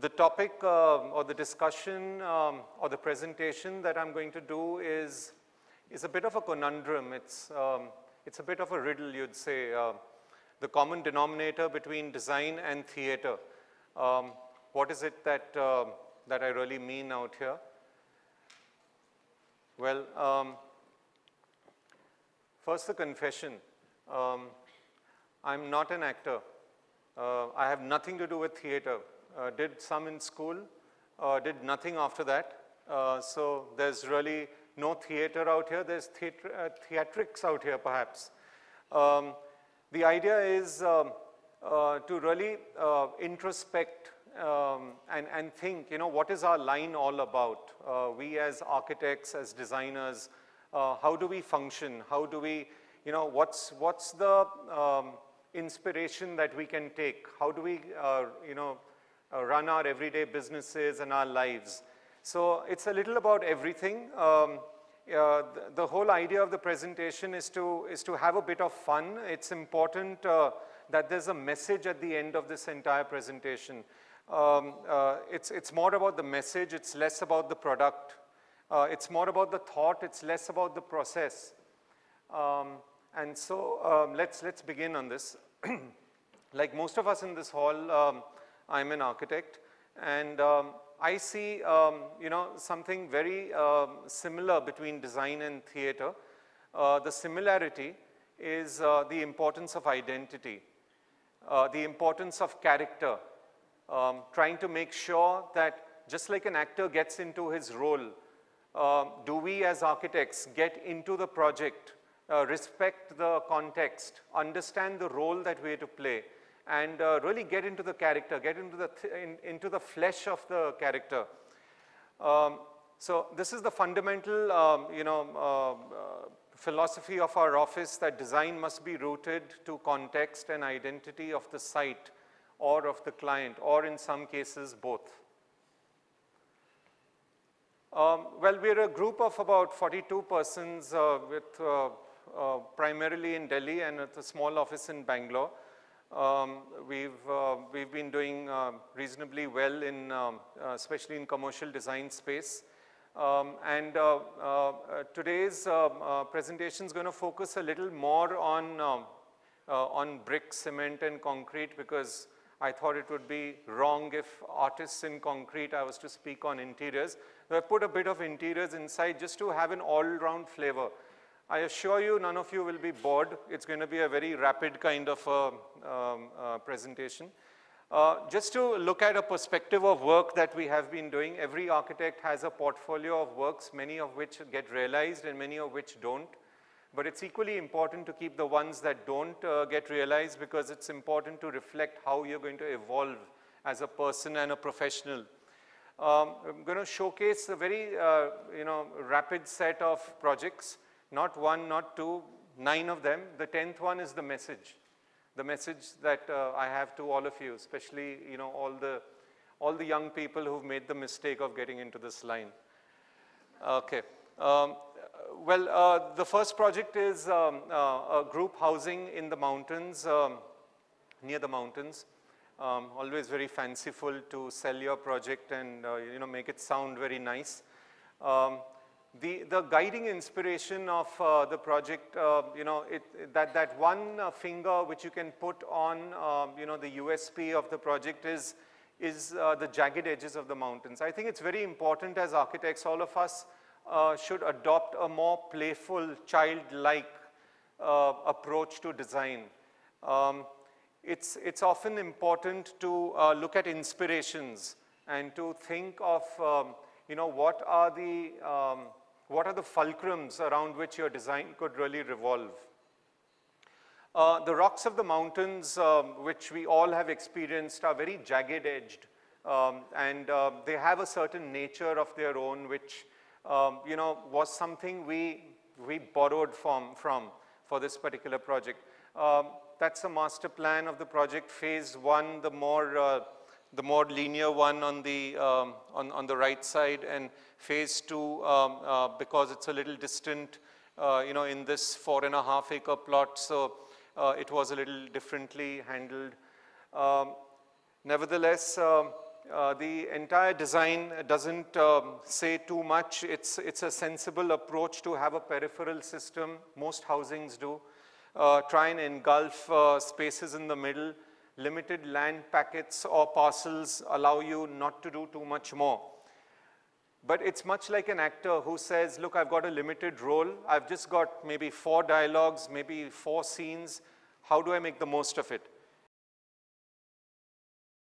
The topic uh, or the discussion um, or the presentation that I'm going to do is, is a bit of a conundrum. It's, um, it's a bit of a riddle, you'd say. Uh, the common denominator between design and theater. Um, what is it that, uh, that I really mean out here? Well, first the confession. I'm not an actor. Uh, I have nothing to do with theater uh, did some in school, uh, did nothing after that. Uh, so there's really no theater out here, there's theater, uh, theatrics out here perhaps. Um, the idea is um, uh, to really introspect um, and, and think, you know, what is our line all about? we as architects, as designers, how do we function? How do we, you know, what's, what's the, um, inspiration that we can take? How do we, uh, you know, uh, run our everyday businesses and our lives. So it's a little about everything. Um, uh, the, the, whole idea of the presentation is to, is to have a bit of fun. It's important uh, that there's a message at the end of this entire presentation. Um, uh, it's, it's more about the message, it's less about the product. Uh, it's more about the thought, it's less about the process. Um, and so um, let's, let's begin on this. like most of us in this hall, um, I'm an architect and um, I see, um, you know, something very um, similar between design and theater. Uh, the similarity is uh, the importance of identity, uh, the importance of character, um, trying to make sure that just like an actor gets into his role, um, do we as architects get into the project, uh, respect the context, understand the role that we are to play, and uh, really get into the character, get into the, th in, into the flesh of the character. Um, so this is the fundamental, um, you know, uh, uh, philosophy of our office that design must be rooted to context and identity of the site or of the client or in some cases both. Um, well, we're a group of about 42 persons uh, with, uh, uh, primarily in Delhi and with a small office in Bangalore. Um, we've, uh, we've been doing uh, reasonably well in, um, uh, especially in commercial design space. Um, and uh, uh, uh, today's presentation is going to focus a little more on, um, on brick, cement and concrete because I thought it would be wrong if artists in concrete, I was to speak on interiors. So I put a bit of interiors inside just to have an all-round flavor. I assure you none of you will be bored. It's going to be a very rapid kind of a, uh, um, uh, presentation. Uh, just to look at a perspective of work that we have been doing, every architect has a portfolio of works, many of which get realized and many of which don't. But it's equally important to keep the ones that don't uh, get realized because it's important to reflect how you're going to evolve as a person and a professional. Um, I'm going to showcase a very, uh, you know, rapid set of projects. Not one, not two, nine of them. The tenth one is the message. The message that uh, I have to all of you, especially, you know, all the, all the young people who've made the mistake of getting into this line. Okay. Um, well, uh, the first project is um, uh, a group housing in the mountains, um, near the mountains. Um, always very fanciful to sell your project and uh, you know make it sound very nice. Um, the, the guiding inspiration of uh, the project, uh, you know, it, that, that one uh, finger which you can put on, um, you know, the USP of the project is, is uh, the jagged edges of the mountains. I think it's very important as architects, all of us uh, should adopt a more playful, childlike uh, approach to design. Um, it's, it's often important to look at inspirations and to think of um, you know, what are the um, what are the fulcrums around which your design could really revolve? Uh, the rocks of the mountains, um, which we all have experienced, are very jagged edged. Um, and uh, they have a certain nature of their own, which, um, you know, was something we, we borrowed from, from for this particular project. Um, that's the master plan of the project. Phase one, the more uh, the more linear one on the, um, on, on the right side and phase two, um, uh, because it's a little distant, uh, you know, in this four and a half acre plot, so uh, it was a little differently handled. Um, nevertheless, um, uh, the entire design doesn't um, say too much. It's, it's a sensible approach to have a peripheral system. Most housings do. Uh, try and engulf uh, spaces in the middle limited land packets or parcels allow you not to do too much more. But it's much like an actor who says, look, I've got a limited role. I've just got maybe four dialogues, maybe four scenes. How do I make the most of it?